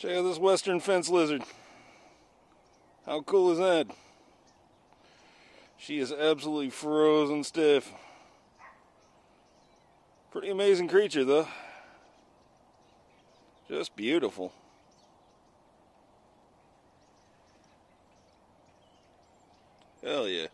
Check out this western fence lizard. How cool is that? She is absolutely frozen stiff. Pretty amazing creature, though. Just beautiful. Hell yeah.